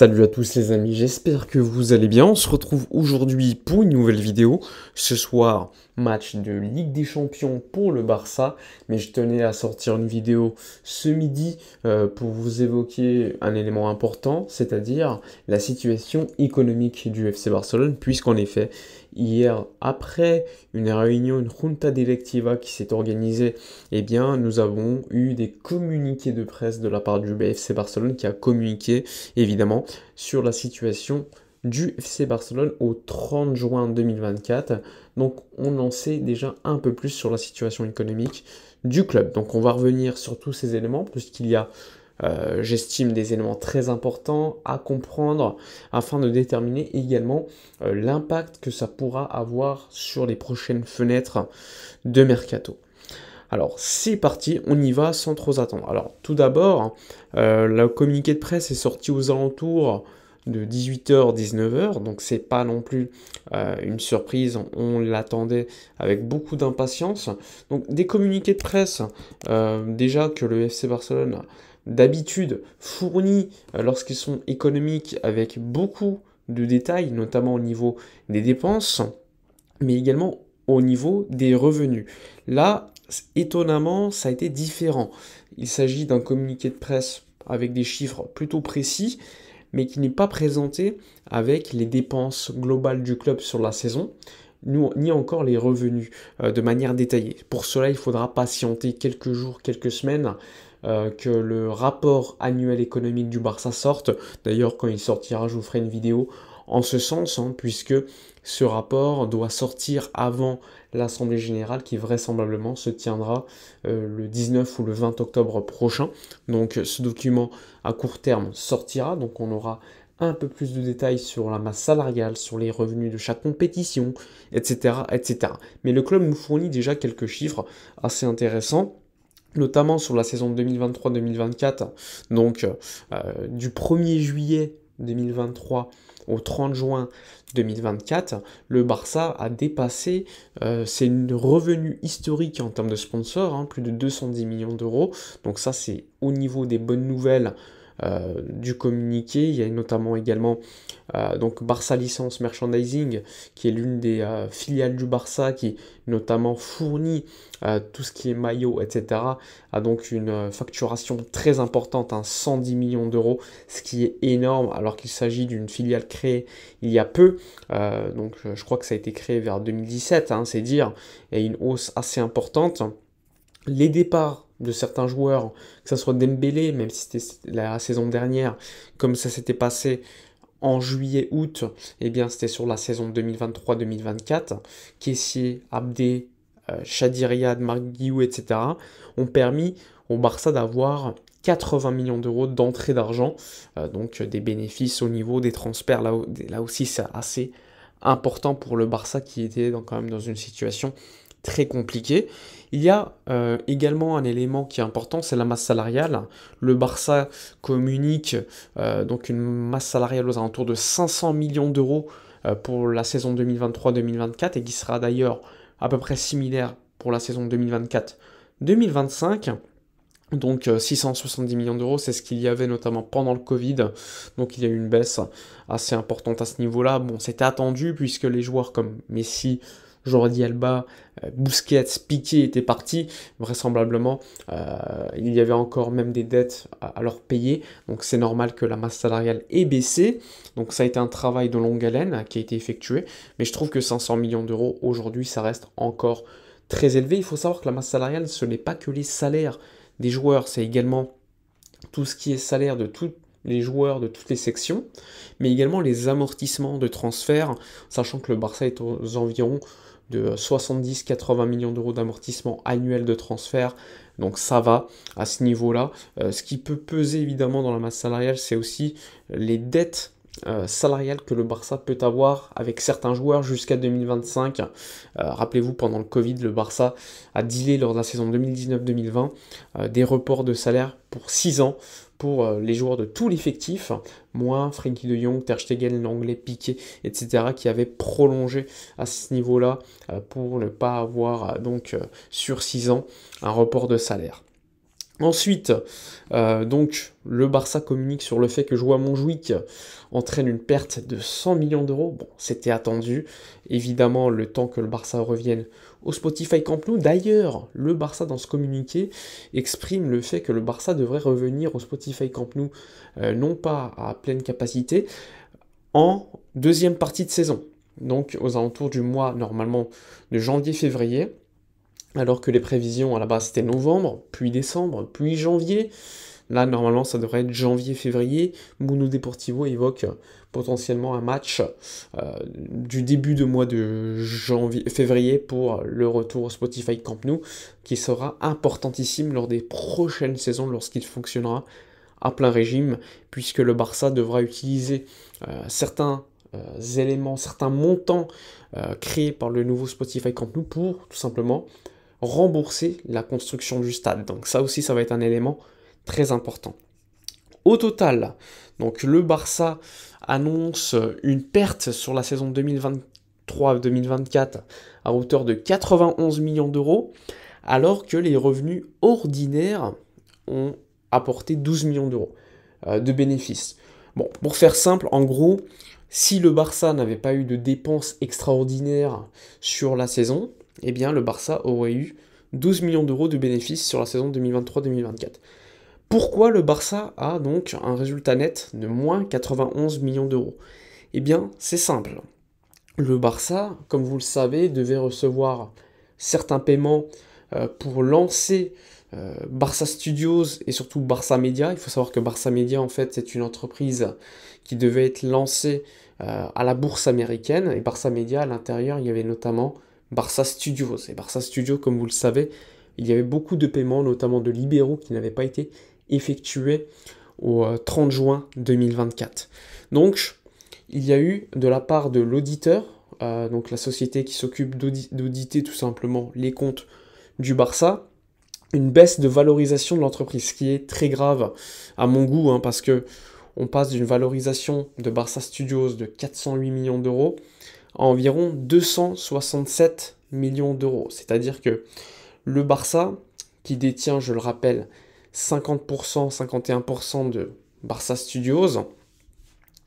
Salut à tous les amis, j'espère que vous allez bien. On se retrouve aujourd'hui pour une nouvelle vidéo. Ce soir, match de Ligue des Champions pour le Barça. Mais je tenais à sortir une vidéo ce midi euh, pour vous évoquer un élément important, c'est-à-dire la situation économique du FC Barcelone, puisqu'en effet, hier après une réunion, une junta directiva qui s'est organisée, eh bien, nous avons eu des communiqués de presse de la part du BFC Barcelone qui a communiqué évidemment sur la situation du FC Barcelone au 30 juin 2024. Donc on en sait déjà un peu plus sur la situation économique du club. Donc on va revenir sur tous ces éléments puisqu'il y a euh, j'estime, des éléments très importants à comprendre afin de déterminer également euh, l'impact que ça pourra avoir sur les prochaines fenêtres de mercato. Alors c'est parti, on y va sans trop attendre. Alors tout d'abord, euh, le communiqué de presse est sorti aux alentours de 18h 19h donc c'est pas non plus une surprise on l'attendait avec beaucoup d'impatience donc des communiqués de presse déjà que le FC Barcelone d'habitude fournis euh, lorsqu'ils sont économiques avec beaucoup de détails, notamment au niveau des dépenses, mais également au niveau des revenus. Là, étonnamment, ça a été différent. Il s'agit d'un communiqué de presse avec des chiffres plutôt précis, mais qui n'est pas présenté avec les dépenses globales du club sur la saison, ni encore les revenus euh, de manière détaillée. Pour cela, il faudra patienter quelques jours, quelques semaines euh, que le rapport annuel économique du Barça sorte. D'ailleurs, quand il sortira, je vous ferai une vidéo en ce sens, hein, puisque ce rapport doit sortir avant l'Assemblée générale qui vraisemblablement se tiendra euh, le 19 ou le 20 octobre prochain. Donc ce document à court terme sortira, donc on aura un peu plus de détails sur la masse salariale, sur les revenus de chaque compétition, etc. etc. Mais le club nous fournit déjà quelques chiffres assez intéressants notamment sur la saison 2023-2024, donc euh, du 1er juillet 2023 au 30 juin 2024, le Barça a dépassé euh, ses revenus historiques en termes de sponsors, hein, plus de 210 millions d'euros. Donc ça c'est au niveau des bonnes nouvelles euh, du communiqué. Il y a notamment également euh, donc Barça Licence Merchandising, qui est l'une des euh, filiales du Barça, qui notamment fournit tout ce qui est maillot, etc. A donc une facturation très importante, 110 hein, millions d'euros, ce qui est énorme, alors qu'il s'agit d'une filiale créée il y a peu. donc je crois que ça a été créé vers 2017, hein, c'est dire, et une hausse assez importante. Les départs de certains joueurs, que ce soit Dembélé, même si c'était la saison dernière, comme ça s'était passé en juillet-août, et eh bien c'était sur la saison 2023-2024, Kessier, Abdé, Shadiriad, euh, Marguiou, etc., ont permis au Barça d'avoir 80 millions d'euros d'entrée d'argent, euh, donc euh, des bénéfices au niveau des transferts, là, aussi c'est assez important pour le Barça qui était quand même dans une situation très compliqué. Il y a euh, également un élément qui est important, c'est la masse salariale. Le Barça communique euh, donc une masse salariale aux alentours de 500 millions d'euros euh, pour la saison 2023-2024 et qui sera d'ailleurs à peu près similaire pour la saison 2024-2025. Donc 670 millions d'euros, c'est ce qu'il y avait notamment pendant le Covid. Donc il y a eu une baisse assez importante à ce niveau-là. Bon, c'était attendu puisque les joueurs comme Messi, Jordi Alba, euh, Bousquet, Piqué étaient partis, vraisemblablement, euh, il y avait encore même des dettes à, leur payer. Donc c'est normal que la masse salariale ait baissé. Donc ça a été un travail de longue haleine qui a été effectué. Mais je trouve que 500 millions d'euros, aujourd'hui, ça reste encore très élevé. Il faut savoir que la masse salariale, ce n'est pas que les salaires des joueurs, c'est également tout ce qui est salaire de toute les joueurs de toutes les sections, mais également les amortissements de transfert, sachant que le Barça est aux environs de 70-80 millions d'euros d'amortissement annuel de transfert. Donc ça va à ce niveau-là. Euh, ce qui peut peser évidemment dans la masse salariale, c'est aussi les dettes euh, salariales que le Barça peut avoir avec certains joueurs jusqu'à 2025. Euh, rappelez-vous, pendant le Covid, le Barça a dealé lors de la saison 2019-2020 des reports de salaire pour 6 ans pour euh, les joueurs de tout l'effectif, moi, Frankie de Jong, Ter Stegen, l'anglais, Piqué, etc., qui avaient prolongé à ce niveau-là euh, pour ne pas avoir euh, donc sur 6 ans un report de salaire. Ensuite, donc le Barça communique sur le fait que à Monjuic entraîne une perte de 100 millions d'euros. Bon, c'était attendu. Évidemment, le temps que le Barça revienne au Spotify Camp Nou. D'ailleurs, le Barça dans ce communiqué exprime le fait que le Barça devrait revenir au Spotify Camp Nou, euh, non pas à pleine capacité, en deuxième partie de saison. Donc aux alentours du mois normalement de janvier-février, alors que les prévisions à la base c'était novembre, puis décembre, puis janvier. Là normalement ça devrait être janvier-février. Mundo Deportivo évoque potentiellement un match euh, du début de mois de janvier, février pour le retour au Spotify Camp Nou, qui sera importantissime lors des prochaines saisons lorsqu'il fonctionnera à plein régime, puisque le Barça devra utiliser euh, certains euh, éléments, certains montants créés par le nouveau Spotify Camp Nou pour tout simplement rembourser la construction du stade. Donc ça aussi, ça va être un élément très important. Au total, donc le Barça annonce une perte sur la saison 2023-2024 à hauteur de 91 millions d'euros, alors que les revenus ordinaires ont apporté 12 millions d'euros euh, de bénéfices. Bon, pour faire simple, en gros, si le Barça n'avait pas eu de dépenses extraordinaires sur la saison, eh bien le Barça aurait eu 12 millions d'euros de bénéfices sur la saison 2023-2024. Pourquoi le Barça a donc un résultat net de moins 91 millions d'euros Eh bien, c'est simple. Le Barça, comme vous le savez, devait recevoir certains paiements euh, pour lancer euh, Barça Studios et surtout Barça Media. Il faut savoir que Barça Media, en fait, c'est une entreprise qui devait être lancée euh, à la bourse américaine. Et Barça Media, à l'intérieur, il y avait notamment Barça Studios. Et Barça Studios, comme vous le savez, il y avait beaucoup de paiements, notamment de libéraux, qui n'avaient pas été Effectué au 30 euh, juin 2024. Donc, il y a eu de la part de l'auditeur, euh, donc la société qui s'occupe d'auditer tout simplement les comptes du Barça, une baisse de valorisation de l'entreprise, ce qui est très grave à mon goût, hein, parce que on passe d'une valorisation de Barça Studios de 408 millions d'euros à environ 267 millions d'euros. C'est-à-dire que le Barça, qui détient, je le rappelle, 50%, 51% de Barça Studios,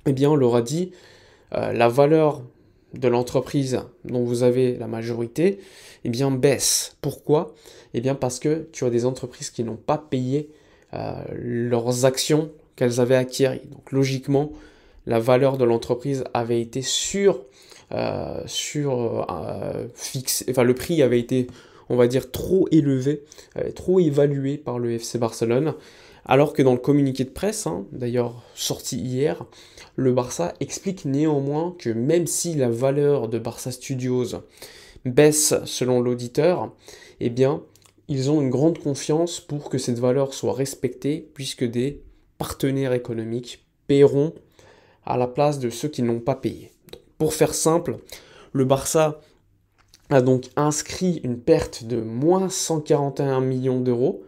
eh bien, on leur a dit euh, la valeur de l'entreprise dont vous avez la majorité, eh bien, baisse. Pourquoi Eh bien, parce que tu as des entreprises qui n'ont pas payé euh, leurs actions qu'elles avaient acquises. Donc, logiquement, la valeur de l'entreprise avait été sur, euh, sur euh, fixe, enfin, le prix avait été on va dire, trop élevé, euh, trop évalué par le FC Barcelone. Alors que dans le communiqué de presse, hein, d'ailleurs sorti hier, le Barça explique néanmoins que même si la valeur de Barça Studios baisse selon l'auditeur, eh bien, ils ont une grande confiance pour que cette valeur soit respectée, puisque des partenaires économiques paieront à la place de ceux qui n'ont pas payé. pour faire simple, le Barça a donc inscrit une perte de moins 141 millions d'euros,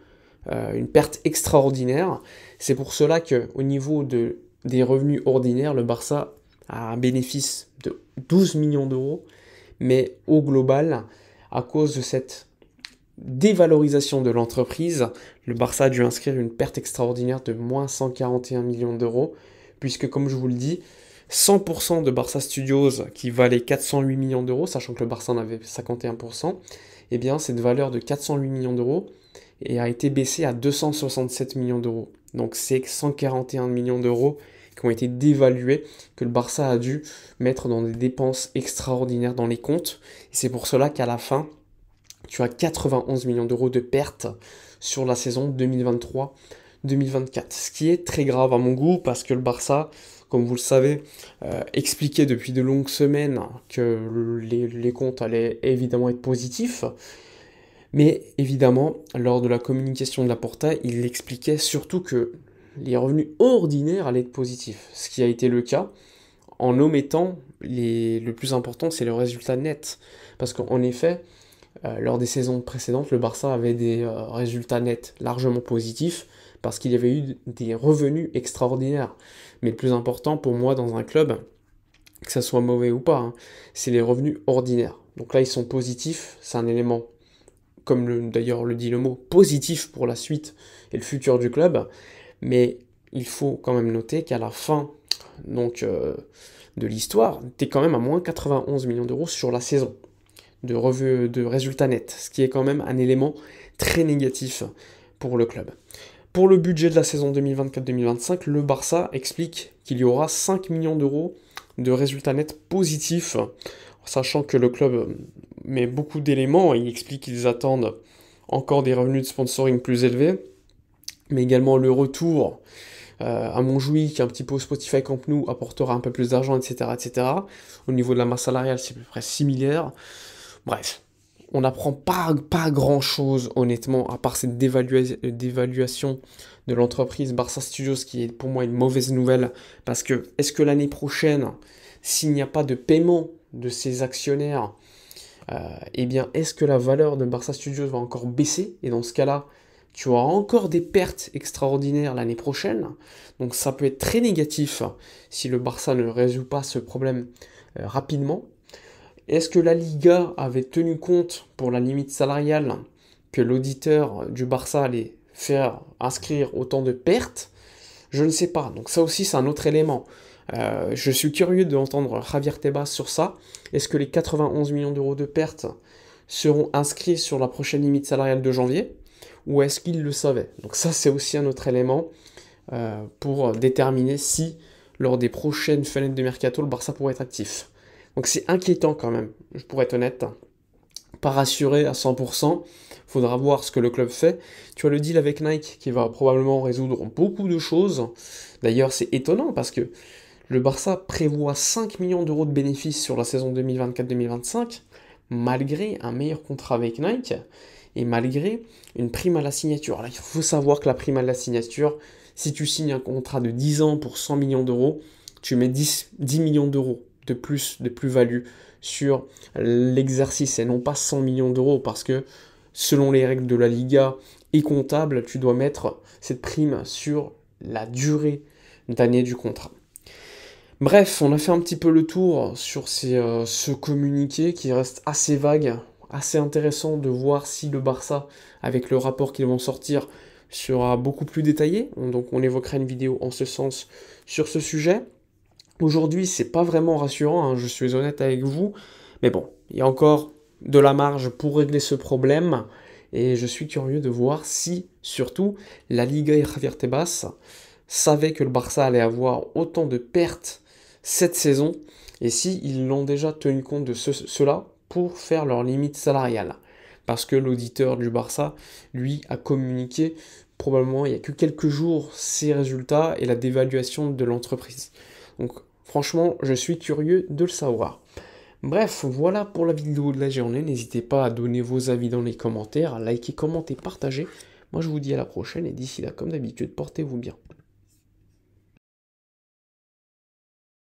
euh, une perte extraordinaire. C'est pour cela qu'au niveau des revenus ordinaires, le Barça a un bénéfice de 12 millions d'euros, mais au global, à cause de cette dévalorisation de l'entreprise, le Barça a dû inscrire une perte extraordinaire de moins 141 millions d'euros, puisque comme je vous le dis, 100% de Barça Studios qui valait 408 millions d'euros, sachant que le Barça en avait 51%, eh bien cette valeur de 408 millions d'euros eh, a été baissée à 267 millions d'euros. Donc c'est 141 millions d'euros qui ont été dévalués, que le Barça a dû mettre dans des dépenses extraordinaires dans les comptes. C'est pour cela qu'à la fin, tu as 91 millions d'euros de pertes sur la saison 2023-2024. Ce qui est très grave à mon goût parce que le Barça, comme vous le savez, euh, expliquait depuis de longues semaines que les, comptes allaient évidemment être positifs. Mais évidemment, lors de la communication de la Porta, il expliquait surtout que les revenus ordinaires allaient être positifs, ce qui a été le cas en omettant le plus important, c'est le résultat net. Parce qu'en effet, euh, lors des saisons précédentes, le Barça avait des euh, résultats nets largement positifs parce qu'il y avait eu des revenus extraordinaires. Mais le plus important pour moi dans un club, que ça soit mauvais ou pas, hein, c'est les revenus ordinaires. Donc là, ils sont positifs, c'est un élément, comme d'ailleurs le dit le mot, positif pour la suite et le futur du club. Mais il faut quand même noter qu'à la fin donc, euh, de l'histoire, tu es quand même à moins 91 millions d'euros sur la saison de, revue, de résultats nets, ce qui est quand même un élément très négatif pour le club. Pour le budget de la saison 2024-2025, le Barça explique qu'il y aura 5 millions d'euros de résultats nets positifs, sachant que le club met beaucoup d'éléments. Il explique qu'ils attendent encore des revenus de sponsoring plus élevés, mais également le retour euh, à Montjuïc, qui est un petit peu Spotify Camp Nou, apportera un peu plus d'argent, etc., etc. Au niveau de la masse salariale, c'est à peu près similaire. Bref, on n'apprend pas, grand-chose, honnêtement, à part cette dévaluation de l'entreprise Barça Studios, qui est pour moi une mauvaise nouvelle, parce que est-ce que l'année prochaine, s'il n'y a pas de paiement de ses actionnaires, euh, eh bien, est-ce que la valeur de Barça Studios va encore baisser Et dans ce cas-là, tu auras encore des pertes extraordinaires l'année prochaine. Donc ça peut être très négatif si le Barça ne résout pas ce problème euh, rapidement. Est-ce que la Liga avait tenu compte pour la limite salariale que l'auditeur du Barça allait faire inscrire autant de pertes Je ne sais pas. Donc ça aussi c'est un autre élément. Euh, je suis curieux d'entendre Javier Tebas sur ça. Est-ce que les 91 millions d'euros de pertes seront inscrits sur la prochaine limite salariale de janvier Ou est-ce qu'il le savait Donc ça c'est aussi un autre élément euh, pour déterminer si lors des prochaines fenêtres de mercato le Barça pourrait être actif. Donc c'est inquiétant quand même, je pourrais être honnête. Pas rassuré à 100%, faudra voir ce que le club fait. Tu as le deal avec Nike qui va probablement résoudre beaucoup de choses. D'ailleurs, c'est étonnant parce que le Barça prévoit 5 millions d'euros de bénéfices sur la saison 2024-2025, malgré un meilleur contrat avec Nike et malgré une prime à la signature. il faut savoir que la prime à la signature, si tu signes un contrat de 10 ans pour 100 millions d'euros, tu mets 10 millions d'euros de plus, de plus-value sur l'exercice et non pas 100 millions d'euros parce que selon les règles de la Liga et comptable, tu dois mettre cette prime sur la durée d'année du contrat. Bref, on a fait un petit peu le tour sur euh, ce communiqué qui reste assez vague, assez intéressant de voir si le Barça, avec le rapport qu'ils vont sortir, sera beaucoup plus détaillé. Donc on évoquera une vidéo en ce sens sur ce sujet. Aujourd'hui, c'est pas vraiment rassurant, hein, je suis honnête avec vous, mais bon, il y a encore de la marge pour régler ce problème et je suis curieux de voir si, surtout, la Liga et Javier Tebas que le Barça allait avoir autant de pertes cette saison et si ils l'ont déjà tenu compte de cela pour faire leur limite salariale. Parce que l'auditeur du Barça, lui, a communiqué probablement il n'y a que quelques jours ses résultats et la dévaluation de l'entreprise. Donc Franchement, je suis curieux de le savoir. Bref, voilà pour la vidéo de la journée. N'hésitez pas à donner vos avis dans les commentaires, à liker, commenter, partager. Moi, je vous dis à la prochaine et d'ici là, comme d'habitude, portez-vous bien.